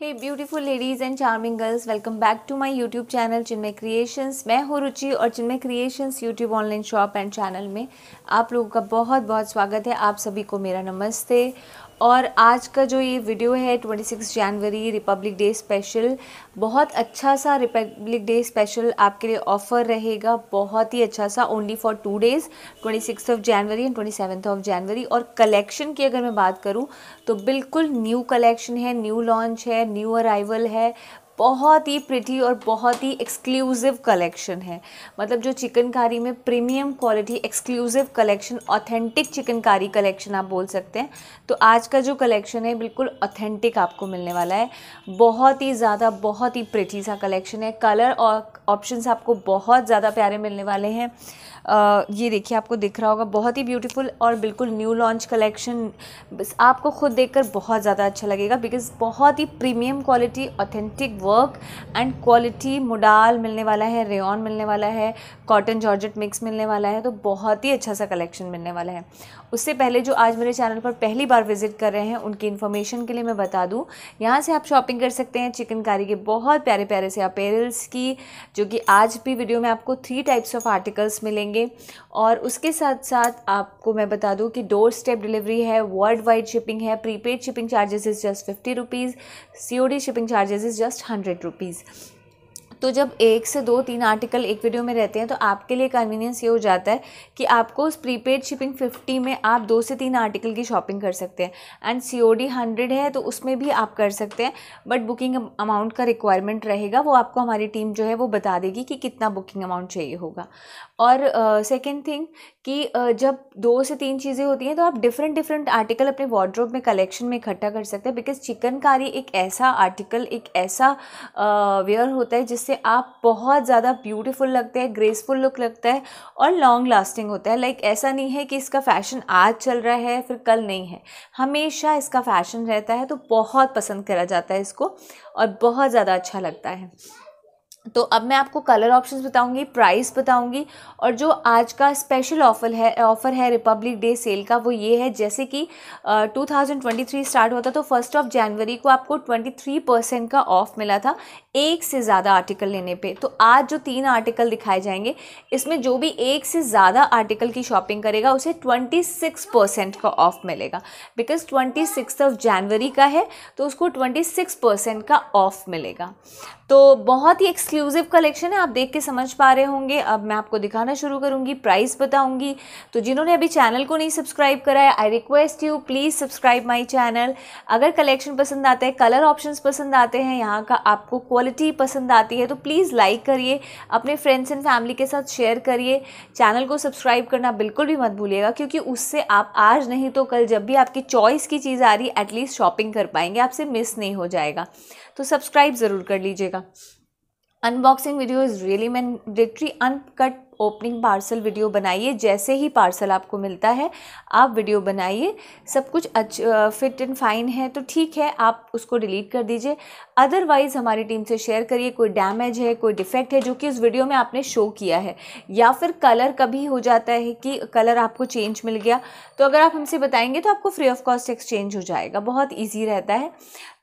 Hey beautiful ladies and charming girls welcome back to my YouTube channel Chinmay Creations मैं हूँ रुचि और Chinmay Creations YouTube online shop and channel में आप लोगों का बहुत बहुत स्वागत है आप सभी को मेरा नमस्ते और आज का जो ये वीडियो है 26 जनवरी रिपब्लिक डे स्पेशल बहुत अच्छा सा रिपब्लिक डे स्पेशल आपके लिए ऑफ़र रहेगा बहुत ही अच्छा सा only for two days 26 of January and 27 of January और कलेक्शन की अगर मैं बात करूँ तो बिल्कुल न्यू कलेक्शन है न्यू लॉन्च है न्यू अराइवल है बहुत ही प्रिटी और बहुत ही एक्सक्लूसिव कलेक्शन है मतलब जो चिकनकारी में premium quality exclusive collection authentic chikankari collection आप बोल सकते हैं तो आज का जो कलेक्शन है बिल्कुल ऑथेंटिक आपको मिलने वाला है बहुत ही ज़्यादा बहुत ही प्रिटी सा कलेक्शन है कलर और ऑप्शंस आपको बहुत ज़्यादा प्यारे मिलने वाले हैं ये देखिए आपको दिख रहा होगा बहुत ही ब्यूटीफुल और बिल्कुल न्यू लॉन्च कलेक्शन आपको खुद देखकर बहुत ज़्यादा अच्छा लगेगा बिकॉज बहुत ही premium quality authentic work and quality modal मिलने वाला है रेन मिलने वाला है कॉटन जॉर्ज मिक्स मिलने वाला है तो बहुत ही अच्छा सा कलेक्शन मिलने वाला है उससे पहले जो आज मेरे चैनल पर पहली बार विजिट कर रहे हैं उनकी इन्फॉर्मेशन के लिए मैं बता दूँ यहाँ से आप शॉपिंग कर सकते हैं चिकनकारी के बहुत प्यारे प्यारे से अपेरल्स की जो कि आज भी वीडियो में आपको थ्री टाइप्स ऑफ आर्टिकल्स मिलेंगे मिलेंगे और उसके साथ साथ आपको मैं बता दूं कि डोर स्टेप डिलीवरी है वर्ल्ड वाइड शिपिंग है prepaid shipping charges is just fifty rupees C shipping charges is just hundred rupees तो जब एक से दो तीन आर्टिकल एक वीडियो में रहते हैं तो आपके लिए कन्वीनियंस ये हो जाता है कि आपको उस प्रीपेड शिपिंग फिफ्टी में आप दो से तीन आर्टिकल की शॉपिंग कर सकते हैं and C O D hundred है तो उसमें भी आप कर सकते हैं बट बुकिंग अमाउंट का रिक्वायरमेंट रहेगा वो आपको हमारी टीम जो है वो बता देगी कि कितना बुकिंग अमाउंट चाहिए होगा और सेकेंड uh, थिंग कि uh, जब दो से तीन चीज़ें होती हैं तो आप डिफरेंट डिफरेंट आर्टिकल अपने वार्ड्रोब में कलेक्शन में इकट्ठा कर सकते हैं बिकॉज चिकनकारी एक ऐसा आर्टिकल एक ऐसा वेयर uh, होता है जिससे जिससे आप बहुत ज़्यादा ब्यूटीफुल लगते हैं ग्रेसफुल लुक लगता है और लॉन्ग लास्टिंग होता है लाइक like, ऐसा नहीं है कि इसका फैशन आज चल रहा है फिर कल नहीं है हमेशा इसका फैशन रहता है तो बहुत पसंद करा जाता है इसको और बहुत ज़्यादा अच्छा लगता है तो अब मैं आपको कलर ऑप्शंस बताऊंगी प्राइस बताऊंगी और जो आज का स्पेशल ऑफर है ऑफ़र है रिपब्लिक डे सेल का वो ये है जैसे कि uh, 2023 स्टार्ट हुआ था तो फर्स्ट ऑफ जनवरी को आपको 23 परसेंट का ऑफ़ मिला था एक से ज़्यादा आर्टिकल लेने पे तो आज जो तीन आर्टिकल दिखाए जाएंगे इसमें जो भी एक से ज़्यादा आर्टिकल की शॉपिंग करेगा उसे ट्वेंटी सिक्स परसेंट का ऑफ़ मिलेगा because twenty six of January का है तो उसको ट्वेंटी सिक्स परसेंट का ऑफ़ मिलेगा तो बहुत ही एक्स एक्सक्लूसिव कलेक्शन है आप देख के समझ पा रहे होंगे अब मैं आपको दिखाना शुरू करूँगी प्राइस बताऊँगी तो जिन्होंने अभी चैनल को नहीं सब्सक्राइब करा है I request you please subscribe my channel अगर कलेक्शन पसंद आता है कलर ऑप्शन पसंद आते हैं यहाँ का आपको क्वालिटी पसंद आती है तो प्लीज़ लाइक करिए अपने फ्रेंड्स एंड फैमिली के साथ शेयर करिए चैनल को सब्सक्राइब करना बिल्कुल भी मत भूलिएगा क्योंकि उससे आप आज नहीं तो कल जब भी आपकी चॉइस की चीज़ आ रही एटलीस्ट शॉपिंग कर पाएंगे आपसे मिस नहीं हो जाएगा तो सब्सक्राइब ज़रूर कर लीजिएगा unboxing video is really mandatory uncut opening parcel video बनाइए जैसे ही पार्सल आपको मिलता है आप वीडियो बनाइए सब कुछ अच फिट एंड फाइन है तो ठीक है आप उसको डिलीट कर दीजिए अदरवाइज़ हमारी टीम से शेयर करिए कोई डैमेज है कोई डिफेक्ट है जो कि उस वीडियो में आपने शो किया है या फिर कलर कभी हो जाता है कि कलर आपको चेंज मिल गया तो अगर आप हमसे बताएंगे तो आपको फ्री ऑफ कॉस्ट एक्सचेंज हो जाएगा बहुत ईजी रहता है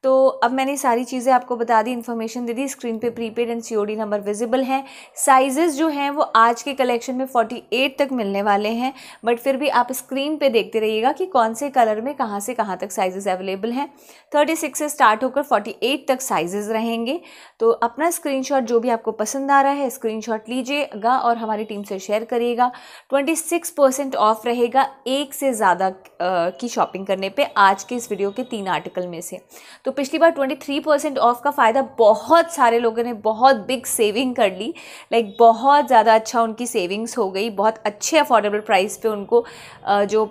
तो अब मैंने सारी चीज़ें आपको बता दी इन्फॉर्मेशन दे दी स्क्रीन पे prepaid and COD number visible हैं साइजेस जो हैं वो आज के के कलेक्शन में 48 तक मिलने वाले हैं बट फिर भी आप स्क्रीन पे देखते रहिएगा कि कौन से कलर में कहाँ से कहाँ तक साइजेस अवेलेबल हैं 36 से स्टार्ट होकर 48 तक साइजेस रहेंगे तो अपना स्क्रीनशॉट जो भी आपको पसंद आ रहा है स्क्रीनशॉट लीजिएगा और हमारी टीम से शेयर करिएगा 26% ऑफ रहेगा एक से ज़्यादा की शॉपिंग करने पर आज के इस वीडियो के तीन आर्टिकल में से तो पिछली बार ट्वेंटी ऑफ का फ़ायदा बहुत सारे लोगों ने बहुत बिग सेविंग कर ली लाइक बहुत ज़्यादा अच्छा उनकी सेविंग्स हो गई बहुत अच्छे अफोर्डेबल प्राइस पे उनको जो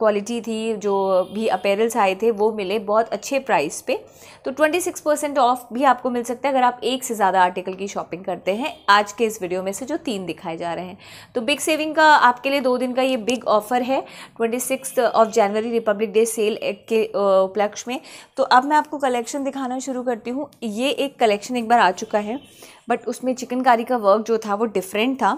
क्वालिटी थी जो भी अपेरल्स आए थे वो मिले बहुत अच्छे प्राइस पे तो 26 परसेंट ऑफ भी आपको मिल सकता है अगर आप एक से ज़्यादा आर्टिकल की शॉपिंग करते हैं आज के इस वीडियो में से जो तीन दिखाए जा रहे हैं तो बिग सेविंग का आपके लिए दो दिन का ये बिग ऑफर है twenty of January Republic Day sale के उपलक्ष्य में तो अब मैं आपको कलेक्शन दिखाना शुरू करती हूँ ये एक कलेक्शन एक बार आ चुका है बट उसमें चिकनकारी का वर्क जो था वो डिफरेंट था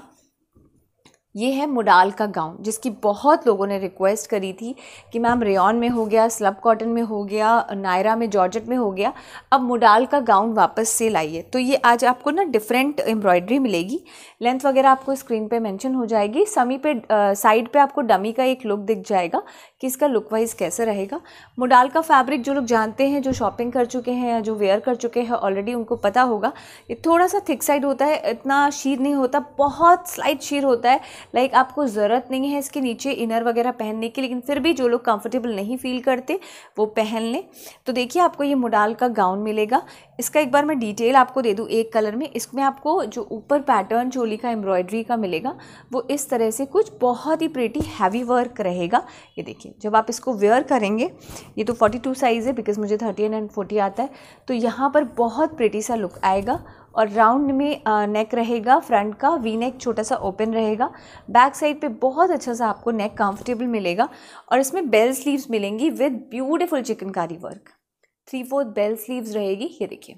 ये है मुडाल का गाउन जिसकी बहुत लोगों ने रिक्वेस्ट करी थी कि मैम रेन में हो गया स्लब कॉटन में हो गया नायरा में जॉर्जेट में हो गया अब मुडाल का गाउन वापस से लाइए तो ये आज आपको ना डिफरेंट एम्ब्रॉयडरी मिलेगी लेंथ वगैरह आपको स्क्रीन पे मेंशन हो जाएगी समी पे साइड पे आपको डमी का एक लुक दिख जाएगा कि इसका लुक वाइज कैसे रहेगा मुडाल का फैब्रिक जो लोग जानते हैं जो शॉपिंग कर चुके हैं या जो वेयर कर चुके हैं ऑलरेडी उनको पता होगा ये थोड़ा सा थिक साइड होता है इतना शीर नहीं होता बहुत स्लाइट शीर होता है लाइक आपको ज़रूरत नहीं है इसके नीचे इनर वगैरह पहनने की लेकिन फिर भी जो लोग कंफर्टेबल नहीं फील करते वो पहन लें तो देखिए आपको ये मुडाल का गाउन मिलेगा इसका एक बार मैं डिटेल आपको दे दूँ एक कलर में इसमें आपको जो ऊपर पैटर्न चोली का एम्ब्रॉयडरी का मिलेगा वो इस तरह से कुछ बहुत ही प्रेटी हैवी वर्क रहेगा ये देखिए जब आप इसको वेयर करेंगे ये तो 42 साइज़ है बिकॉज मुझे 30 एंड 40 आता है तो यहाँ पर बहुत प्रेटी सा लुक आएगा और राउंड में नेक रहेगा फ्रंट का वी नेक छोटा सा ओपन रहेगा बैक साइड पे बहुत अच्छा सा आपको नेक कंफर्टेबल मिलेगा और इसमें बेल स्लीव्स मिलेंगी with beautiful chikankari work three fourth bell sleeves रहेगी ये देखिए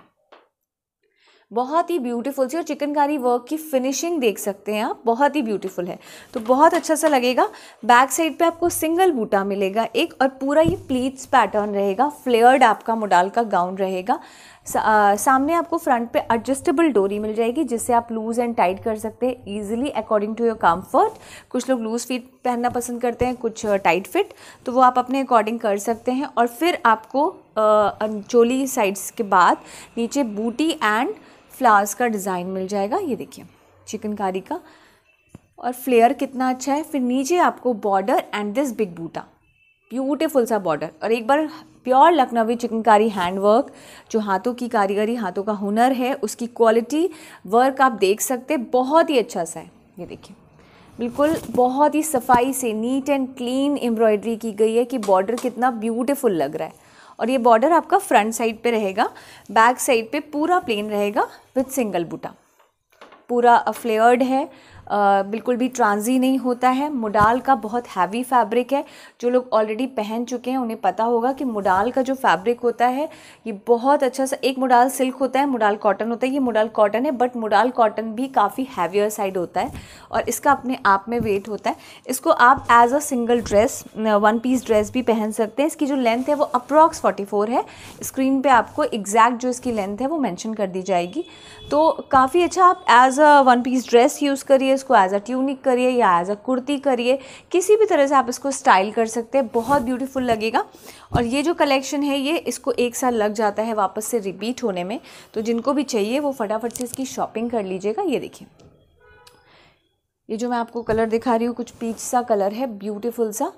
बहुत ही ब्यूटीफुल सी और चिकनकारी वर्क की फिनिशिंग देख सकते हैं आप बहुत ही ब्यूटीफुल है तो बहुत अच्छा सा लगेगा बैक साइड पे आपको सिंगल बूटा मिलेगा एक और पूरा ये प्लीट्स पैटर्न रहेगा फ्लेयर्ड आपका मोडाल का गाउन रहेगा सामने आपको फ्रंट पे एडजस्टेबल डोरी मिल जाएगी जिससे आप लूज़ एंड टाइट कर सकते हैं easily according to your comfort कुछ लोग लूज़ फिट पहनना पसंद करते हैं कुछ टाइट फिट तो वो आप अपने अकॉर्डिंग कर सकते हैं और फिर आपको चोली साइड्स के बाद नीचे बूटी एंड फ्लावर्स का डिज़ाइन मिल जाएगा ये देखिए चिकनकारी का और फ्लेयर कितना अच्छा है फिर नीचे आपको बॉर्डर एंड दिस बिग बूटा ब्यूटीफुल सा बॉर्डर और एक बार प्योर लखनवी चिकनकारी हैंडवर्क जो हाथों की कारीगरी हाथों का हुनर है उसकी क्वालिटी वर्क आप देख सकते बहुत ही अच्छा सा है ये देखिए बिल्कुल बहुत ही सफाई से नीट एंड क्लीन एम्ब्रॉयडरी की गई है कि बॉर्डर कितना ब्यूटिफुल लग रहा है और ये बॉर्डर आपका फ्रंट साइड पे रहेगा बैक साइड पे पूरा प्लेन रहेगा विथ सिंगल बूटा पूरा फ्लेयर्ड है बिल्कुल भी ट्रांजी नहीं होता है मुडाल का बहुत हैवी फैब्रिक है जो लोग ऑलरेडी पहन चुके हैं उन्हें पता होगा कि मुडाल का जो फैब्रिक होता है ये बहुत अच्छा सा एक मुडाल सिल्क होता है मुडाल कॉटन होता है ये मुडाल कॉटन है बट मुडाल कॉटन भी काफ़ी हैवियर साइड होता है और इसका अपने आप में वेट होता है इसको आप as a single dress one piece dress भी पहन सकते हैं इसकी जो लेंथ है वो अप्रॉक्स फोर्टी है स्क्रीन पर आपको एग्जैक्ट जो इसकी लेंथ है वो मैंशन कर दी जाएगी तो काफ़ी अच्छा आप as a one piece dress use करिए इसको एज अ ट्यूनिक करिए या एज अ कुर्ती करिए किसी भी तरह से आप इसको स्टाइल कर सकते हैं बहुत ब्यूटीफुल लगेगा और ये जो कलेक्शन है ये इसको एक साल लग जाता है वापस से रिपीट होने में तो जिनको भी चाहिए वो फटाफट से इसकी शॉपिंग कर लीजिएगा ये देखिए ये जो मैं आपको कलर दिखा रही हूँ कुछ पीच सा कलर है ब्यूटीफुल सा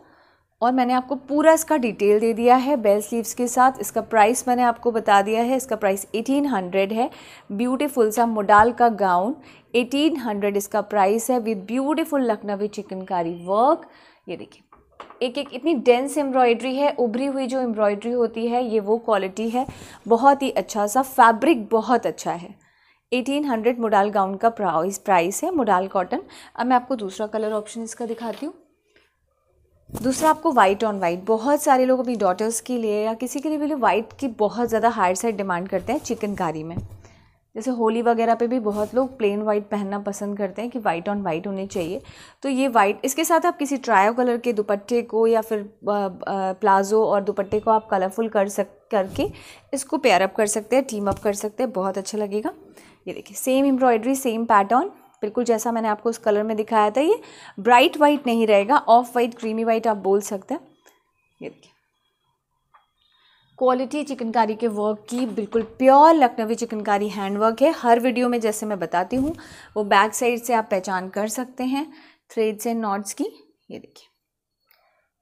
और मैंने आपको पूरा इसका डिटेल दे दिया है बेल स्लीव्स के साथ इसका प्राइस मैंने आपको बता दिया है इसका प्राइस 1800 है ब्यूटीफुल सा मोडाल का गाउन 1800 इसका प्राइस है विद ब्यूटीफुल लखनवी चिकनकारी वर्क ये देखिए एक एक इतनी डेंस एम्ब्रॉयड्री है उभरी हुई जो एम्ब्रॉयड्री होती है ये वो क्वालिटी है बहुत ही अच्छा सा फैब्रिक बहुत अच्छा है 1800 मोडाल गाउन का प्राइस प्राइस है मोडाल कॉटन अब मैं आपको दूसरा कलर ऑप्शन इसका दिखाती हूँ दूसरा आपको वाइट ऑन वाइट बहुत सारे लोग अपनी डॉटर्स के लिए या किसी के लिए भी वाइट की बहुत ज़्यादा हायर साइड डिमांड करते हैं चिकनकारी में जैसे होली वगैरह पे भी बहुत लोग प्लेन वाइट पहनना पसंद करते हैं कि वाइट ऑन वाइट होने चाहिए तो ये वाइट इसके साथ आप किसी ट्रायो कलर के दुपट्टे को या फिर प्लाजो और दुपट्टे को आप कलरफुल कर सक करके इसको पेयर अप कर सकते हैं टीम अप कर सकते हैं बहुत अच्छा लगेगा ये देखिए सेम एम्ब्रॉयडरी सेम पैटर्न बिल्कुल जैसा मैंने आपको उस कलर में दिखाया था ये ब्राइट वाइट नहीं रहेगा ऑफ वाइट क्रीमी वाइट आप बोल सकते हैं ये देखिए क्वालिटी चिकनकारी के वर्क की बिल्कुल प्योर लखनवी चिकनकारी हैंडवर्क है हर वीडियो में जैसे मैं बताती हूँ वो बैक साइड से आप पहचान कर सकते हैं थ्रेड्स एंड नॉट्स की ये देखिए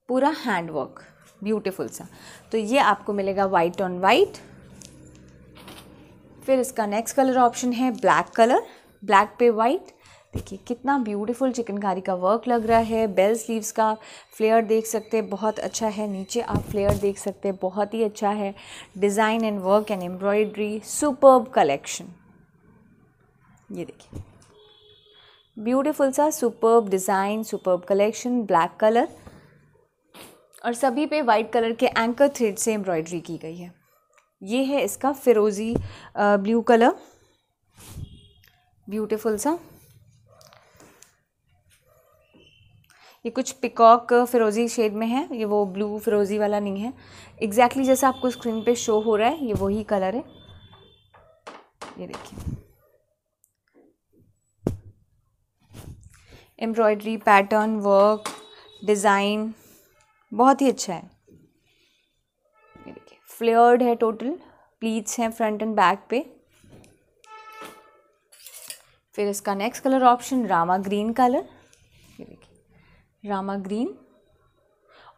पूरा हैंडवर्क ब्यूटिफुल सा तो ये आपको मिलेगा वाइट ऑन वाइट फिर इसका नेक्स्ट कलर ऑप्शन है ब्लैक कलर ब्लैक पे वाइट देखिए कितना ब्यूटीफुल चिकनकारी का वर्क लग रहा है बेल स्लीव्स का फ्लेयर देख सकते हैं बहुत अच्छा है नीचे आप फ्लेयर देख सकते हैं बहुत ही अच्छा है design and work and embroidery superb collection ये देखिए ब्यूटीफुल सा superb design superb collection black colour और सभी पे वाइट कलर के एंकर थ्रेड से एम्ब्रॉयड्री की गई है ये है इसका फिरोज़ी ब्लू कलर ब्यूटीफुल सा ये कुछ पिकॉक फिरोज़ी शेड में है ये वो ब्लू फिरोज़ी वाला नहीं है एग्जैक्टली exactly जैसा आपको स्क्रीन पे शो हो रहा है ये वही कलर है ये देखिए एम्ब्रॉयडरी पैटर्न वर्क डिज़ाइन बहुत ही अच्छा है ये देखिए फ्लेयर्ड है टोटल प्लीट्स हैं फ्रंट एंड बैक पे फिर इसका नेक्स्ट कलर ऑप्शन रामा ग्रीन कलर ये देखिए रामा ग्रीन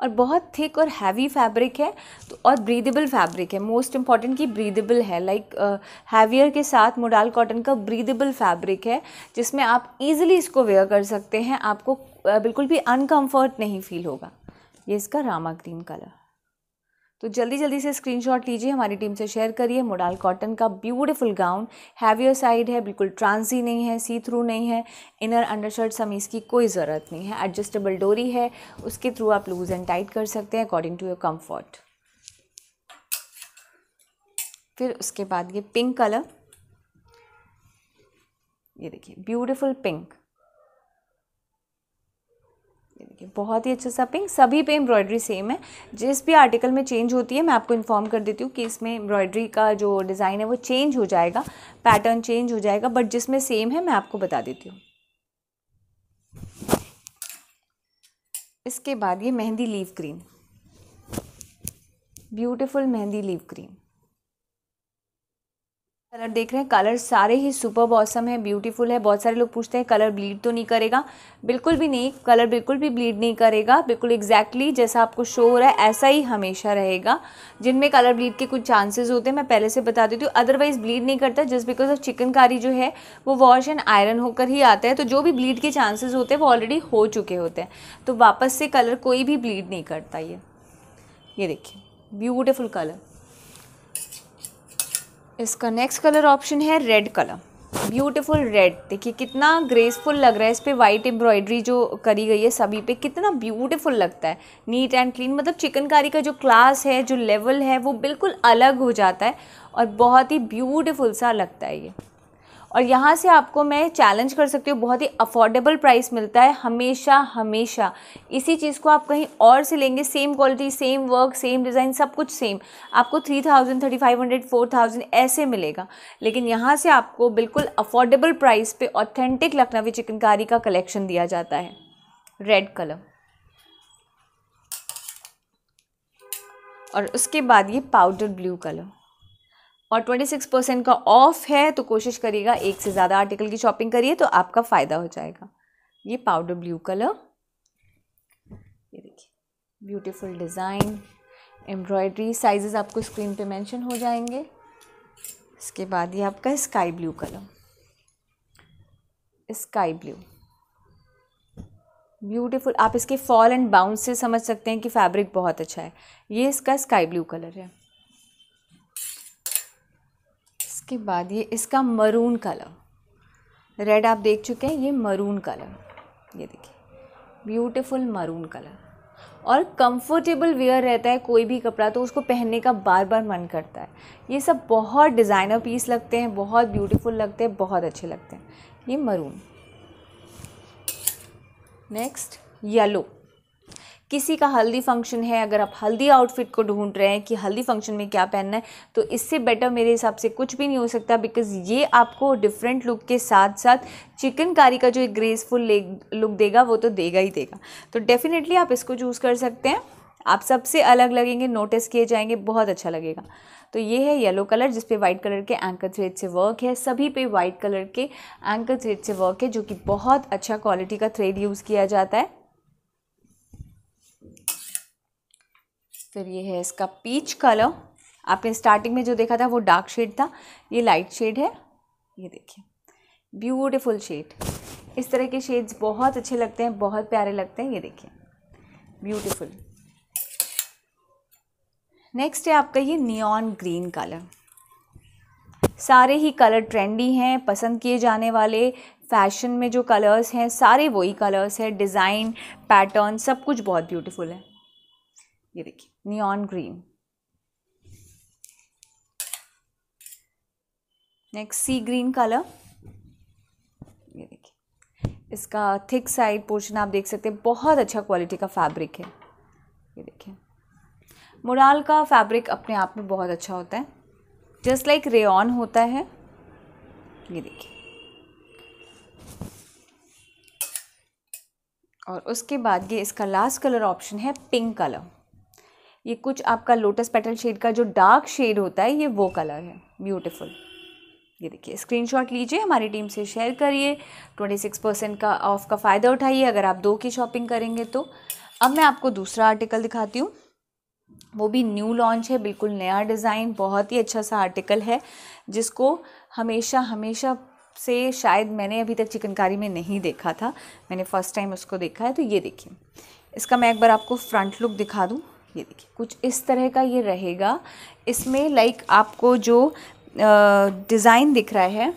और बहुत थिक और हैवी फैब्रिक है तो और ब्रीदेबल फैब्रिक है मोस्ट इम्पॉर्टेंट कि ब्रीदेबल है लाइक हैवियर uh, के साथ मोडाल कॉटन का ब्रीदेबल फैब्रिक है जिसमें आप इजीली इसको वेयर कर सकते हैं आपको uh, बिल्कुल भी अनकंफर्ट नहीं फील होगा ये इसका रामा ग्रीन कलर तो जल्दी जल्दी से स्क्रीनशॉट लीजिए हमारी टीम से शेयर करिए मोडाल कॉटन का ब्यूटीफुल गाउन हैवियर साइड है बिल्कुल ट्रांसी नहीं है सी थ्रू नहीं है इनर अंडरशर्ट समीज़ की कोई ज़रूरत नहीं है एडजस्टेबल डोरी है उसके थ्रू आप लूज़ एंड टाइट कर सकते हैं अकॉर्डिंग टू योर कम्फर्ट फिर उसके बाद ये पिंक कलर ये देखिए ब्यूटिफुल पिंक देखिए बहुत ही अच्छा सा पिंक सभी पे एम्ब्रॉयडरी सेम है जिस भी आर्टिकल में चेंज होती है मैं आपको इन्फॉर्म कर देती हूँ कि इसमें एम्ब्रॉयडरी का जो डिज़ाइन है वो चेंज हो जाएगा पैटर्न चेंज हो जाएगा बट जिसमें सेम है मैं आपको बता देती हूँ इसके बाद ये mehndi leaf cream beautiful mehndi leaf cream colour देख रहे हैं कलर सारे ही सुपर बॉसम है ब्यूटीफुल है बहुत सारे लोग पूछते हैं कलर ब्लीड तो नहीं करेगा बिल्कुल भी नहीं कलर बिल्कुल भी ब्लीड नहीं करेगा बिल्कुल एग्जैक्टली exactly जैसा आपको शो हो रहा है ऐसा ही हमेशा रहेगा जिनमें कलर ब्लीड के कुछ चांसेस होते हैं मैं पहले से बता देती हूँ अदरवाइज़ ब्लीड नहीं करता जस्ट बिकॉज ऑफ चिकनकारी जो है वो वॉश एंड आयरन होकर ही आता है तो जो भी ब्लीड के चांसेज होते हैं वो ऑलरेडी हो चुके होते हैं तो वापस से कलर कोई भी ब्लीड नहीं करता ये ये देखिए ब्यूटिफुल कलर इसका नेक्स्ट कलर ऑप्शन है रेड कलर ब्यूटीफुल रेड देखिए कितना ग्रेसफुल लग रहा है इस पर वाइट एम्ब्रॉयडरी जो करी गई है सभी पे कितना ब्यूटीफुल लगता है नीट एंड क्लीन मतलब चिकनकारी का जो क्लास है जो लेवल है वो बिल्कुल अलग हो जाता है और बहुत ही ब्यूटीफुल सा लगता है ये और यहाँ से आपको मैं चैलेंज कर सकती हूँ बहुत ही अफोर्डेबल प्राइस मिलता है हमेशा हमेशा इसी चीज़ को आप कहीं और से लेंगे same quality same work same design सब कुछ सेम आपको three thousand thirty five hundred four thousand ऐसे मिलेगा लेकिन यहाँ से आपको बिल्कुल अफोर्डेबल प्राइस पे ऑथेंटिक लखनवी चिकनकारी का कलेक्शन दिया जाता है रेड कलर और उसके बाद ये पाउडर ब्लू कलर और 26 परसेंट का ऑफ है तो कोशिश करिएगा एक से ज़्यादा आर्टिकल की शॉपिंग करिए तो आपका फ़ायदा हो जाएगा ये पाउडर ब्लू कलर ये देखिए ब्यूटीफुल डिज़ाइन एम्ब्रॉयडरी साइजेस आपको स्क्रीन पे मेंशन हो जाएंगे इसके बाद ये आपका sky blue colour sky blue beautiful आप इसके फॉल एंड बाउंस से समझ सकते हैं कि फैब्रिक बहुत अच्छा है ये इसका स्काई ब्लू कलर है इसके बाद ये इसका मरून कलर रेड आप देख चुके हैं ये मरून कलर ये देखिए ब्यूटीफुल मरून कलर और कंफर्टेबल वेयर रहता है कोई भी कपड़ा तो उसको पहनने का बार बार मन करता है ये सब बहुत डिज़ाइनर पीस लगते हैं बहुत ब्यूटीफुल लगते हैं बहुत अच्छे लगते हैं ये मरून नेक्स्ट येलो किसी का हल्दी फंक्शन है अगर आप हल्दी आउटफिट को ढूंढ रहे हैं कि हल्दी फंक्शन में क्या पहनना है तो इससे बेटर मेरे हिसाब से कुछ भी नहीं हो सकता बिकॉज ये आपको डिफरेंट लुक के साथ साथ चिकनकारी का जो एक ग्रेसफुल लुक देगा वो तो देगा ही देगा तो डेफिनेटली आप इसको चूज़ कर सकते हैं आप सबसे अलग लगेंगे नोटिस किए जाएंगे बहुत अच्छा लगेगा तो ये है येलो कलर जिस पे वाइट कलर के एंकर थ्रेड से वर्क है सभी पे वाइट कलर के एंकर थ्रेड से वर्क है जो कि बहुत अच्छा क्वालिटी का थ्रेड यूज़ किया जाता है फिर ये है इसका पीच कलर आपने स्टार्टिंग में जो देखा था वो डार्क शेड था ये लाइट शेड है ये देखिए ब्यूटिफुल शेड इस तरह के शेड्स बहुत अच्छे लगते हैं बहुत प्यारे लगते हैं ये देखिए ब्यूटिफुल नेक्स्ट है आपका ये नियॉन ग्रीन कलर सारे ही कलर ट्रेंडी हैं पसंद किए जाने वाले फैशन में जो कलर्स हैं सारे वही कलर्स हैं डिज़ाइन पैटर्न सब कुछ बहुत ब्यूटीफुल है ये देखिए neon green. Next sea green colour ये देखिए इसका थिक साइड पोर्शन आप देख सकते हैं बहुत अच्छा क्वालिटी का फैब्रिक है ये देखिए मुराल का फैब्रिक अपने आप में बहुत अच्छा होता है जस्ट लाइक रेन होता है ये देखिए और उसके बाद ये इसका लास्ट कलर ऑप्शन है पिंक कलर ये कुछ आपका लोटस पेटल शेड का जो डार्क शेड होता है ये वो कलर है ब्यूटिफुल ये देखिए स्क्रीनशॉट लीजिए हमारी टीम से शेयर करिए 26 परसेंट का ऑफ का फ़ायदा उठाइए अगर आप दो की शॉपिंग करेंगे तो अब मैं आपको दूसरा आर्टिकल दिखाती हूँ वो भी न्यू लॉन्च है बिल्कुल नया डिज़ाइन बहुत ही अच्छा सा आर्टिकल है जिसको हमेशा हमेशा से शायद मैंने अभी तक चिकनकारी में नहीं देखा था मैंने फ़र्स्ट टाइम उसको देखा है तो ये देखिए इसका मैं एक बार आपको फ्रंट लुक दिखा दूँ ये देखिए कुछ इस तरह का ये रहेगा इसमें लाइक आपको जो डिज़ाइन दिख रहा है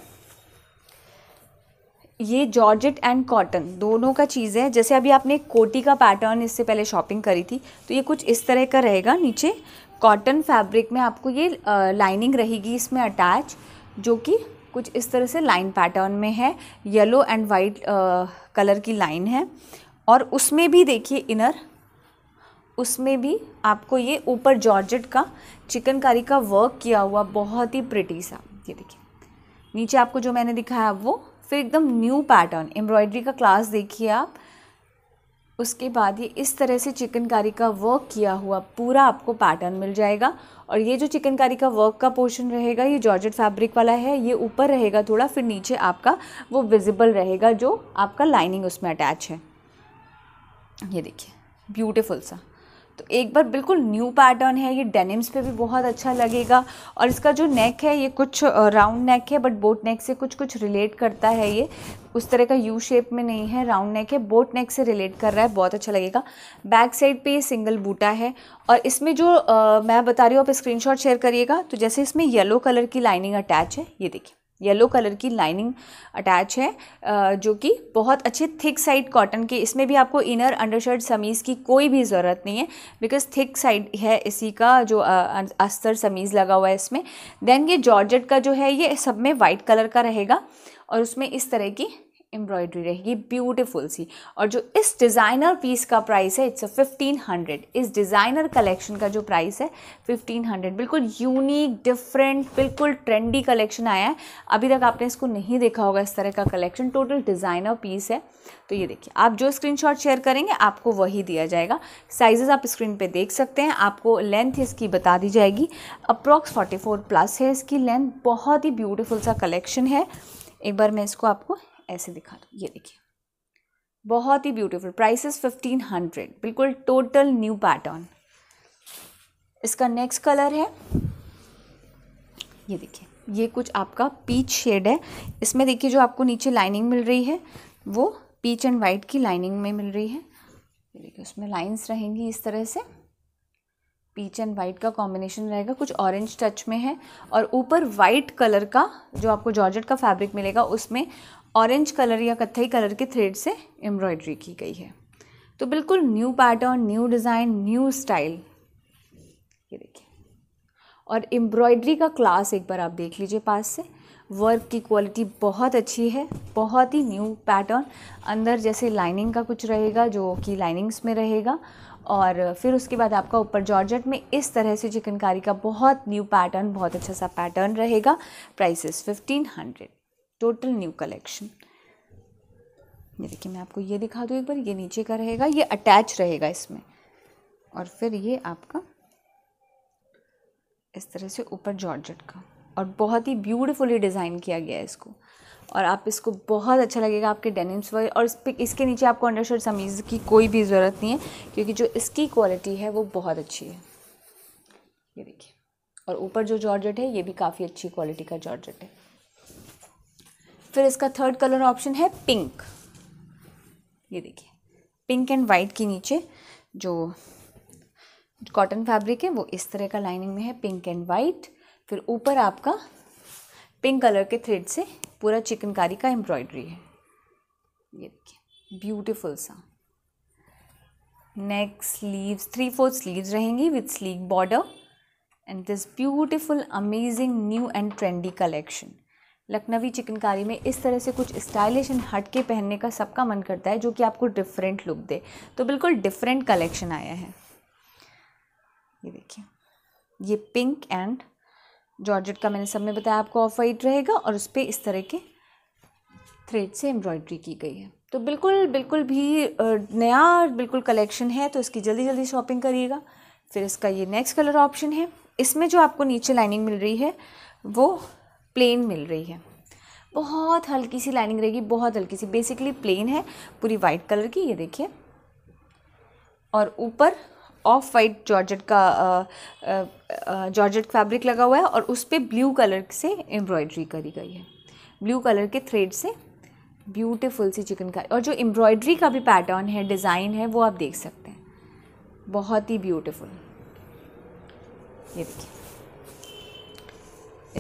ये जॉर्जेट एंड कॉटन दोनों का चीज़ है जैसे अभी आपने कोटी का पैटर्न इससे पहले शॉपिंग करी थी तो ये कुछ इस तरह का रहेगा नीचे कॉटन फैब्रिक में आपको ये लाइनिंग रहेगी इसमें अटैच जो कि कुछ इस तरह से लाइन पैटर्न में है येलो एंड वाइट कलर की लाइन है और उसमें भी देखिए इनर उसमें भी आपको ये ऊपर जॉर्जेट का चिकनकारी का वर्क किया हुआ बहुत ही प्रिटी सा ये देखिए नीचे आपको जो मैंने दिखाया वो फिर एकदम न्यू पैटर्न एम्ब्रॉयडरी का क्लास देखिए आप उसके बाद ये इस तरह से चिकनकारी का वर्क किया हुआ पूरा आपको पैटर्न मिल जाएगा और ये जो चिकनकारी का वर्क का पोर्शन रहेगा ये जॉर्जेट फैब्रिक वाला है ये ऊपर रहेगा थोड़ा फिर नीचे आपका वो विजिबल रहेगा जो आपका लाइनिंग उसमें अटैच है ये देखिए ब्यूटिफुल सा तो एक बार बिल्कुल न्यू पैटर्न है ये डेनिम्स पे भी बहुत अच्छा लगेगा और इसका जो नेक है ये कुछ राउंड नेक है बट बोट नेक से कुछ कुछ रिलेट करता है ये उस तरह का यू शेप में नहीं है राउंड नेक है बोट नेक से रिलेट कर रहा है बहुत अच्छा लगेगा बैक साइड पे ये सिंगल बूटा है और इसमें जो आ, मैं बता रही हूँ आप स्क्रीनशॉट शेयर करिएगा तो जैसे इसमें येलो कलर की लाइनिंग अटैच है ये देखिए येलो कलर की लाइनिंग अटैच है जो कि बहुत अच्छे थिक साइड कॉटन के इसमें भी आपको इनर अंडरशर्ट समीज़ की कोई भी ज़रूरत नहीं है बिकॉज थिक साइड है इसी का जो अस्तर समीज़ लगा हुआ है इसमें देन ये जॉर्जेट का जो है ये सब में वाइट कलर का रहेगा और उसमें इस तरह की एम्ब्रॉयडरी रहेगी ब्यूटीफुल सी और जो इस डिज़ाइनर पीस का प्राइस है इट्स अ फिफ्टीन हंड्रेड इस डिज़ाइनर कलेक्शन का जो प्राइस है फिफ्टीन हंड्रेड बिल्कुल यूनिक डिफरेंट बिल्कुल ट्रेंडी कलेक्शन आया है अभी तक आपने इसको नहीं देखा होगा इस तरह का कलेक्शन टोटल डिज़ाइनर पीस है तो ये देखिए आप जो स्क्रीन शेयर करेंगे आपको वही दिया जाएगा साइजेस आप स्क्रीन पर देख सकते हैं आपको लेंथ इसकी बता दी जाएगी अप्रॉक्स फोर्टी प्लस है इसकी लेंथ बहुत ही ब्यूटिफुल सा कलेक्शन है एक बार मैं इसको आपको ऐसे दिखा दो ये देखिए बहुत ही ब्यूटीफुल प्राइसेस फिफ्टीन हंड्रेड बिल्कुल टोटल न्यू पैटर्न इसका नेक्स्ट कलर है ये देखिए ये कुछ आपका पीच शेड है इसमें देखिए जो आपको नीचे लाइनिंग मिल रही है वो पीच एंड वाइट की लाइनिंग में मिल रही है ये देखिए उसमें लाइंस रहेंगी इस तरह से पीच एंड वाइट का कॉम्बिनेशन रहेगा कुछ ऑरेंज टच में है और ऊपर वाइट कलर का जो आपको जॉर्जेट का फैब्रिक मिलेगा उसमें ऑरेंज कलर या कत्थई कलर के थ्रेड से एम्ब्रॉयड्री की गई है तो बिल्कुल new pattern new design new style ये देखिए और एम्ब्रॉयड्री का क्लास एक बार आप देख लीजिए पास से वर्क की क्वालिटी बहुत अच्छी है बहुत ही न्यू पैटर्न अंदर जैसे लाइनिंग का कुछ रहेगा जो कि लाइनिंग्स में रहेगा और फिर उसके बाद आपका ऊपर जॉर्जेट में इस तरह से चिकनकारी का बहुत न्यू पैटर्न बहुत अच्छा सा पैटर्न रहेगा prices fifteen hundred total new collection ये देखिए मैं आपको ये दिखा दूँ एक बार ये नीचे का रहेगा ये अटैच रहेगा इसमें और फिर ये आपका इस तरह से ऊपर जॉर्जेट का और बहुत ही ब्यूटीफुली डिज़ाइन किया गया है इसको और आप इसको बहुत अच्छा लगेगा आपके डेनिम्स वगैरह और इस इसके नीचे आपको अंडरशर्ट समीज़ की कोई भी ज़रूरत नहीं है क्योंकि जो इसकी क्वालिटी है वो बहुत अच्छी है ये देखिए और ऊपर जो जॉर्जेट है ये भी काफ़ी अच्छी क्वालिटी का जॉर्जेट है फिर इसका थर्ड कलर ऑप्शन है पिंक ये देखिए पिंक एंड वाइट के नीचे जो कॉटन फैब्रिक है वो इस तरह का लाइनिंग में है पिंक एंड वाइट फिर ऊपर आपका पिंक कलर के थ्रेड से पूरा चिकनकारी का एम्ब्रॉयडरी है ये देखिए ब्यूटीफुल सा neck sleeves three fourth sleeves रहेंगी with sleeve border and this beautiful amazing new and trendy collection Lucknowi chikankari में इस तरह से कुछ स्टाइलिश एंड हटके पहनने का सबका मन करता है जो कि आपको डिफरेंट लुक दे तो बिल्कुल डिफरेंट कलेक्शन आया है ये देखिए ये पिंक एंड जॉर्जेट का मैंने सब में बताया आपको ऑफ वाइट रहेगा और उस पर इस तरह के थ्रेड से एम्ब्रॉयड्री की गई है तो बिल्कुल बिल्कुल भी नया बिल्कुल कलेक्शन है तो इसकी जल्दी जल्दी शॉपिंग करिएगा फिर इसका ये नेक्स्ट कलर ऑप्शन है इसमें जो आपको नीचे लाइनिंग मिल रही है वो प्लेन मिल रही है बहुत हल्की सी लाइनिंग रहेगी बहुत हल्की सी बेसिकली प्लेन है पूरी वाइट कलर की ये देखिए और ऊपर ऑफ वाइट जॉर्जेट का जॉर्जेट फैब्रिक लगा हुआ है और उस पर ब्लू कलर से एम्ब्रॉयड्री करी गई है ब्लू कलर के थ्रेड से ब्यूटीफुल सी चिकनकारी और जो एम्ब्रॉयड्री का भी पैटर्न है डिज़ाइन है वो आप देख सकते हैं बहुत ही ब्यूटीफुल ये देखिए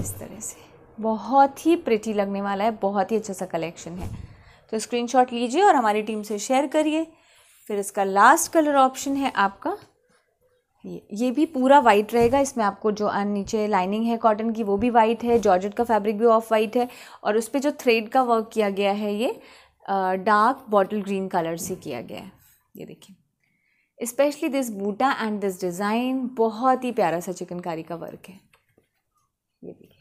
इस तरह से बहुत ही प्रिटी लगने वाला है बहुत ही अच्छा सा कलेक्शन है तो स्क्रीनशॉट लीजिए और हमारी टीम से शेयर करिए फिर इसका लास्ट कलर ऑप्शन है आपका ये ये भी पूरा वाइट रहेगा इसमें आपको जो नीचे लाइनिंग है कॉटन की वो भी वाइट है जॉर्जेट का फैब्रिक भी ऑफ वाइट है और उस पर जो थ्रेड का वर्क किया गया है ये डार्क बॉटल ग्रीन कलर से किया गया है ये देखिए स्पेशली दिस बूटा एंड दिस डिज़ाइन बहुत ही प्यारा सा चिकनकारी का वर्क है ये देखिए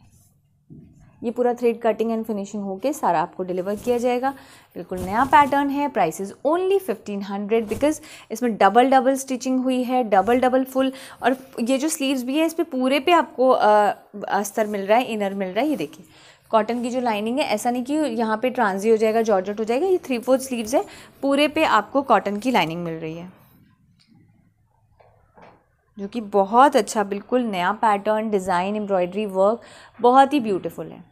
ये पूरा थ्रेड कटिंग एंड फिनिशिंग होके सारा आपको डिलीवर किया जाएगा बिल्कुल नया पैटर्न है price is only fifteen hundred because इसमें डबल डबल स्टिचिंग हुई है डबल डबल फुल और ये जो स्लीव्स भी है इस पर पूरे पे आपको अस्तर मिल रहा है इनर मिल रहा है ये देखिए कॉटन की जो लाइनिंग है ऐसा नहीं कि यहाँ पे ट्रांजी हो जाएगा जॉर्जट हो जाएगा ये थ्री फोर्थ स्लीव्स है पूरे पे आपको कॉटन की लाइनिंग मिल रही है जो कि बहुत अच्छा बिल्कुल नया पैटर्न डिज़ाइन एम्ब्रॉयडरी वर्क बहुत ही ब्यूटीफुल है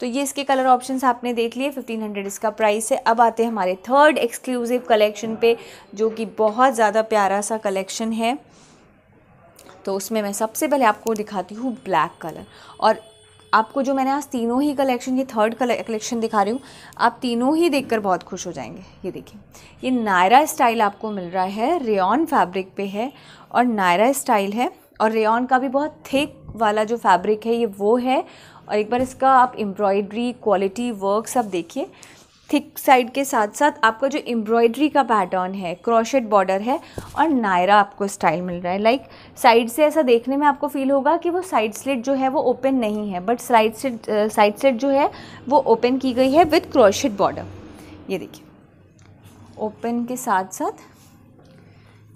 तो ये इसके कलर ऑप्शंस आपने देख लिए 1500 इसका प्राइस है अब आते हैं हमारे थर्ड एक्सक्लूसिव कलेक्शन पे जो कि बहुत ज़्यादा प्यारा सा कलेक्शन है तो उसमें मैं सबसे पहले आपको दिखाती हूँ ब्लैक कलर और आपको जो मैंने आज तीनों ही कलेक्शन ये थर्ड कलेक्शन दिखा रही हूँ आप तीनों ही देखकर बहुत खुश हो जाएंगे ये देखिए ये नायरा स्टाइल आपको मिल रहा है रेन फैब्रिक पे है और नायरा स्टाइल है और रेन का भी बहुत थिक वाला जो फैब्रिक है ये वो है और एक बार इसका आप एम्ब्रॉयड्री क्वालिटी वर्क सब देखिए थिक साइड के साथ साथ आपका जो एम्ब्रॉयडरी का पैटर्न है क्रोशेड बॉर्डर है और नायरा आपको स्टाइल मिल रहा है लाइक like, साइड से ऐसा देखने में आपको फील होगा कि वो साइड स्लिट जो है वो ओपन नहीं है बट साइड से साइड स्लिट जो है वो ओपन की गई है विथ क्रोशेड बॉर्डर ये देखिए ओपन के साथ साथ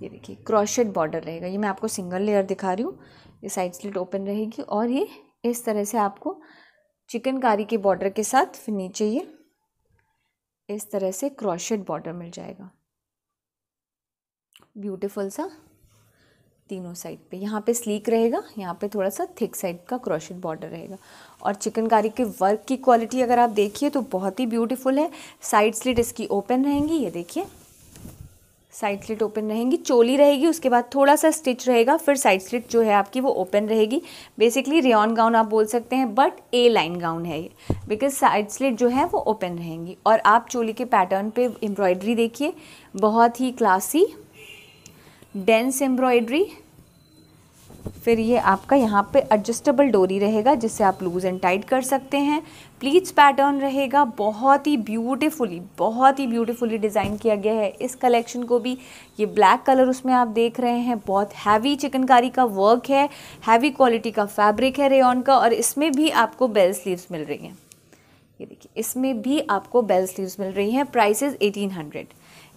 ये देखिए क्रोशेड बॉर्डर रहेगा ये मैं आपको सिंगल लेयर दिखा रही हूँ ये साइड स्लिट ओपन रहेगी और ये इस तरह से आपको चिकनकारी के बॉर्डर के साथ फिर नीचे ये इस तरह से क्रोशेड बॉर्डर मिल जाएगा ब्यूटीफुल सा तीनों साइड पे यहाँ पे स्लीक रहेगा यहाँ पे थोड़ा सा थिक साइड का क्रोशेड बॉर्डर रहेगा और चिकनकारी के वर्क की क्वालिटी अगर आप देखिए तो बहुत ही ब्यूटीफुल है साइड स्लिट इसकी ओपन रहेंगी ये देखिए साइड स्लिट ओपन रहेंगी चोली रहेगी उसके बाद थोड़ा सा स्टिच रहेगा फिर साइड स्लिट जो है आपकी वो ओपन रहेगी बेसिकली रेन गाउन आप बोल सकते हैं बट ए लाइन गाउन है ये बिकॉज साइड स्लिट जो है वो ओपन रहेंगी और आप चोली के पैटर्न पे एम्ब्रॉयड्री देखिए बहुत ही क्लासी डेंस एम्ब्रॉयड्री फिर ये आपका यहाँ पे एडजस्टेबल डोरी रहेगा जिससे आप लूज़ एंड टाइट कर सकते हैं प्लीज पैटर्न रहेगा बहुत ही ब्यूटीफुली बहुत ही ब्यूटीफुली डिज़ाइन किया गया है इस कलेक्शन को भी ये ब्लैक कलर उसमें आप देख रहे हैं बहुत हैवी चिकनकारी का वर्क है हैवी क्वालिटी का फैब्रिक है रेन का और इसमें भी आपको बेल स्लीव्स मिल रही हैं ये देखिए इसमें भी आपको बेल स्लीव्स मिल रही हैं प्राइसेस एटीन हंड्रेड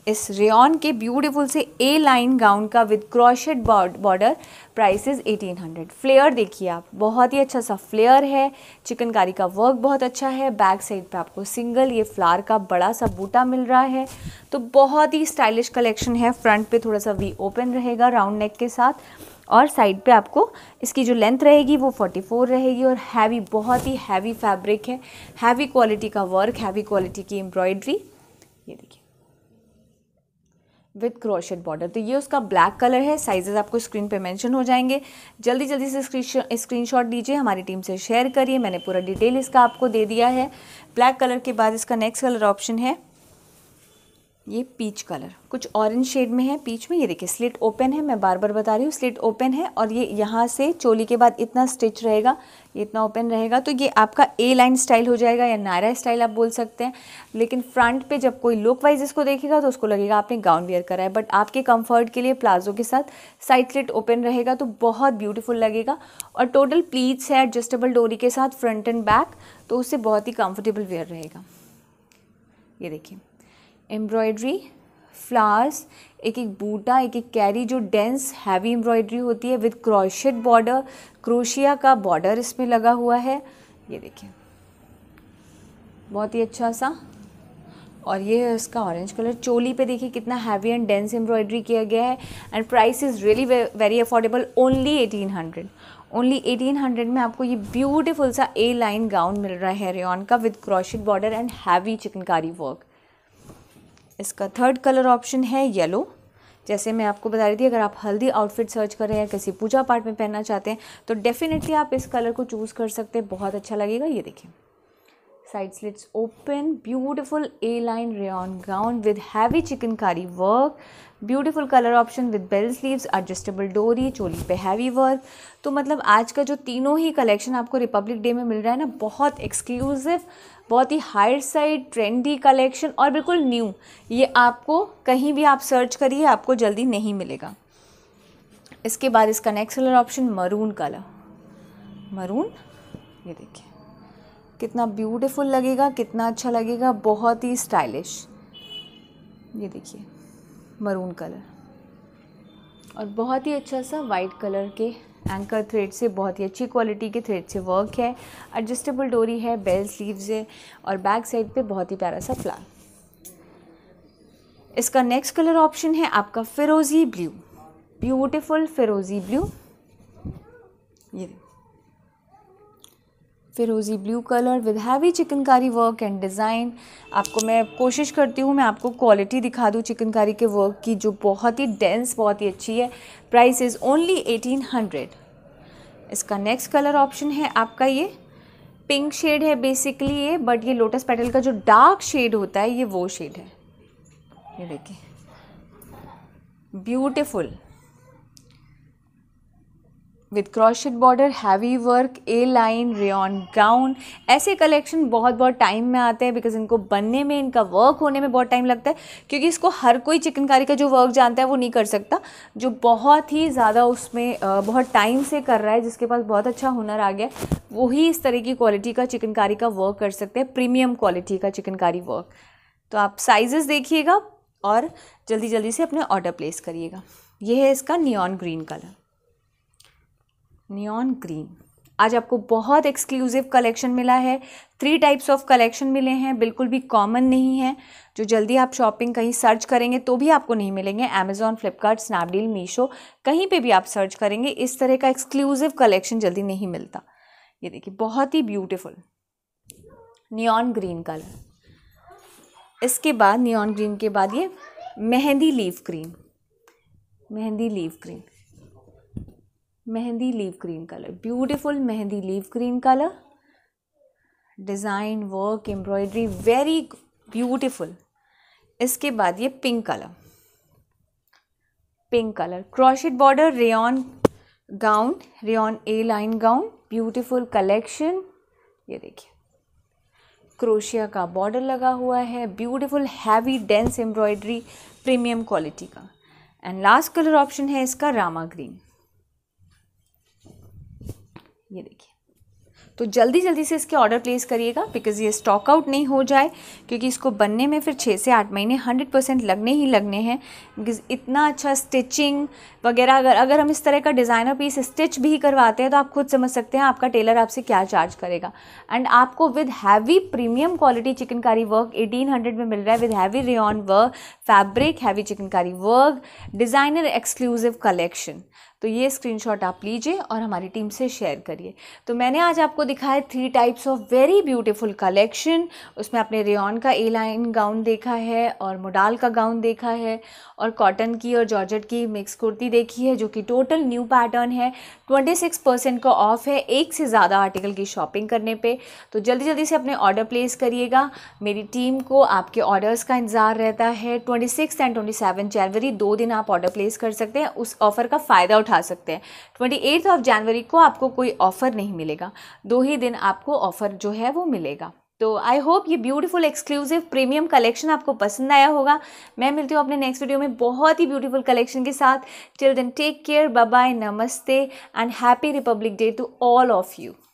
इस रेन के ब्यूटीफुल से ए लाइन गाउन का with crochet border price is eighteen hundred flare देखिए आप बहुत ही अच्छा सा फ्लेयर है चिकनकारी का वर्क बहुत अच्छा है बैक साइड पे आपको सिंगल ये फ्लावर का बड़ा सा बूटा मिल रहा है तो बहुत ही स्टाइलिश कलेक्शन है फ्रंट पे थोड़ा सा वी ओपन रहेगा राउंड नेक के साथ और साइड पे आपको इसकी जो लेंथ रहेगी वो 44 रहेगी और हैवी बहुत ही हैवी फैब्रिक है हैवी क्वालिटी का वर्क हैवी क्वालिटी की एम्ब्रॉयड्री ये देखिए विद क्रोशेड बॉर्डर तो ये उसका ब्लैक कलर है साइजेस आपको स्क्रीन पे मेंशन हो जाएंगे जल्दी जल्दी से स्क्रीन शॉट दीजिए हमारी टीम से शेयर करिए मैंने पूरा डिटेल इसका आपको दे दिया है ब्लैक कलर के बाद इसका नेक्स्ट कलर ऑप्शन है ये पीच कलर कुछ ऑरेंज शेड में है पीच में ये देखिए स्लिट ओपन है मैं बार बार बता रही हूँ स्लिट ओपन है और ये यहाँ से चोली के बाद इतना स्टिच रहेगा ये इतना ओपन रहेगा तो ये आपका ए लाइन स्टाइल हो जाएगा या नायरा स्टाइल आप बोल सकते हैं लेकिन फ्रंट पे जब कोई लुक वाइज इसको देखेगा तो उसको लगेगा आपने गाउन वेयर करा है बट आपके कम्फर्ट के लिए प्लाजो के साथ साइड स्लिट ओपन रहेगा तो बहुत ब्यूटीफुल लगेगा और टोटल प्लीज है एडजस्टेबल डोरी के साथ फ्रंट एंड बैक तो उससे बहुत ही कम्फर्टेबल वेयर रहेगा ये देखिए एम्ब्रॉयड्री फ्लावर्स एक एक बूटा एक एक कैरी जो डेंस हैवी एम्ब्रॉयड्री होती है विद क्रोशेड बॉर्डर क्रोशिया का बॉर्डर इसमें लगा हुआ है ये देखिए बहुत ही अच्छा सा और ये है इसका ऑरेंज कलर चोली पे देखिए कितना हैवी एंड डेंस एम्ब्रॉयड्री किया गया है and price is really very affordable only eighteen hundred only eighteen hundred में आपको ये ब्यूटीफुल सा ए लाइन गाउन मिल रहा है रेन का with crochet border and heavy chikankari work इसका थर्ड कलर ऑप्शन है येलो जैसे मैं आपको बता रही थी अगर आप हल्दी आउटफिट सर्च कर रहे हैं किसी पूजा पाठ में पहनना चाहते हैं तो डेफिनेटली आप इस कलर को चूज़ कर सकते हैं बहुत अच्छा लगेगा ये देखिए side slits open beautiful A line rayon gown with heavy chikankari work beautiful colour option with bell sleeves adjustable डोरी चोली पे हैवी वर्क तो मतलब आज का जो तीनों ही कलेक्शन आपको रिपब्लिक डे में मिल रहा है ना बहुत एक्सक्लूसिव बहुत ही हाई साइड ट्रेंडी कलेक्शन और बिल्कुल न्यू ये आपको कहीं भी आप सर्च करिए आपको जल्दी नहीं मिलेगा इसके बाद इसका next colour option maroon colour maroon ये देखिए कितना ब्यूटीफुल लगेगा कितना अच्छा लगेगा बहुत ही स्टाइलिश ये देखिए मरून कलर और बहुत ही अच्छा सा वाइट कलर के एंकर थ्रेड से बहुत ही अच्छी क्वालिटी के थ्रेड से वर्क है एडजस्टेबल डोरी है बेल स्लीव्स है और बैक साइड पे बहुत ही प्यारा सा फ्लार इसका नेक्स्ट कलर ऑप्शन है आपका फिरोज़ी ब्लू ब्यूटिफुल फिरोज़ी ब्लू ये फिरोज़ी blue colour with heavy chikankari work and design आपको मैं कोशिश करती हूँ मैं आपको क्वालिटी दिखा दूँ चिकनकारी के वर्क की जो बहुत ही डेंस बहुत ही अच्छी है price is only eighteen hundred इसका नेक्स्ट कलर ऑप्शन है आपका ये पिंक शेड है बेसिकली ये बट ये लोटस पेटल का जो डार्क शेड होता है ये वो शेड है ये देखिए beautiful with crochet border heavy work A line rayon gown ऐसे कलेक्शन बहुत बहुत टाइम में आते हैं बिकॉज इनको बनने में इनका वर्क होने में बहुत टाइम लगता है क्योंकि इसको हर कोई चिकनकारी का जो वर्क जानता है वो नहीं कर सकता जो बहुत ही ज़्यादा उसमें बहुत टाइम से कर रहा है जिसके पास बहुत अच्छा हुनर आ गया वही इस तरह की क्वालिटी का चिकनकारी का वर्क कर सकते हैं प्रीमियम क्वालिटी का चिकनकारी वर्क तो आप साइजेस देखिएगा और जल्दी जल्दी से अपने ऑर्डर प्लेस करिएगा ये है इसका neon green colour neon green आज आपको बहुत एक्सक्लूसिव कलेक्शन मिला है थ्री टाइप्स ऑफ कलेक्शन मिले हैं बिल्कुल भी कॉमन नहीं है जो जल्दी आप शॉपिंग कहीं सर्च करेंगे तो भी आपको नहीं मिलेंगे अमेजॉन फ्लिपकार्ट स्नैपडील मीशो कहीं पे भी आप सर्च करेंगे इस तरह का एक्सक्लूसिव कलेक्शन जल्दी नहीं मिलता ये देखिए बहुत ही ब्यूटिफुल नियॉन ग्रीन कलर इसके बाद नियॉन ग्रीन के बाद ये mehndi leaf green mehndi leaf green mehndi leaf green colour beautiful mehndi leaf green colour design work embroidery very beautiful इसके बाद ये pink colour pink colour crochet border rayon gown rayon A line gown beautiful collection ये देखिए क्रोशिया का बॉर्डर लगा हुआ है beautiful heavy dense embroidery premium quality का एंड लास्ट कलर ऑप्शन है इसका रामा ग्रीन ये देखिए तो जल्दी जल्दी से इसके ऑर्डर प्लेस करिएगा बिकॉज ये स्टॉक आउट नहीं हो जाए क्योंकि इसको बनने में फिर छः से आठ महीने हंड्रेड परसेंट लगने ही लगने हैं बिकॉज इतना अच्छा स्टिचिंग वगैरह अगर अगर हम इस तरह का डिज़ाइनर पीस स्टिच भी करवाते हैं तो आप खुद समझ सकते हैं आपका टेलर आपसे क्या चार्ज करेगा एंड आपको with heavy premium quality chikankari work 1800 में मिल रहा है with heavy rayon work fabric heavy chikankari work designer exclusive collection तो ये स्क्रीनशॉट आप लीजिए और हमारी टीम से शेयर करिए तो मैंने आज आपको दिखाया three types of very beautiful collection उसमें आपने रेन का ए लाइन गाउन देखा है और मोडाल का गाउन देखा है और कॉटन की और जॉर्जेट की मिक्स कुर्ती देखी है जो कि टोटल न्यू पैटर्न है 26 परसेंट का ऑफ है एक से ज़्यादा आर्टिकल की शॉपिंग करने पे तो जल्दी जल्दी से अपने ऑर्डर प्लेस करिएगा मेरी टीम को आपके ऑर्डर्स का इंतज़ार रहता है twenty six and twenty seven जनवरी दो दिन आप ऑर्डर प्लेस कर सकते हैं उस ऑफ़र का फ़ायदा उठा सकते हैं ट्वेंटी ऑफ जनवरी को आपको कोई ऑफ़र नहीं मिलेगा दो ही दिन आपको ऑफ़र जो है वो मिलेगा तो आई होप ये ब्यूटीफुल एक्सक्लूसिव प्रीमियम कलेक्शन आपको पसंद आया होगा मैं मिलती हूँ अपने नेक्स्ट वीडियो में बहुत ही ब्यूटीफुल कलेक्शन के साथ children then take care bye नमस्ते and happy Republic Day to all of you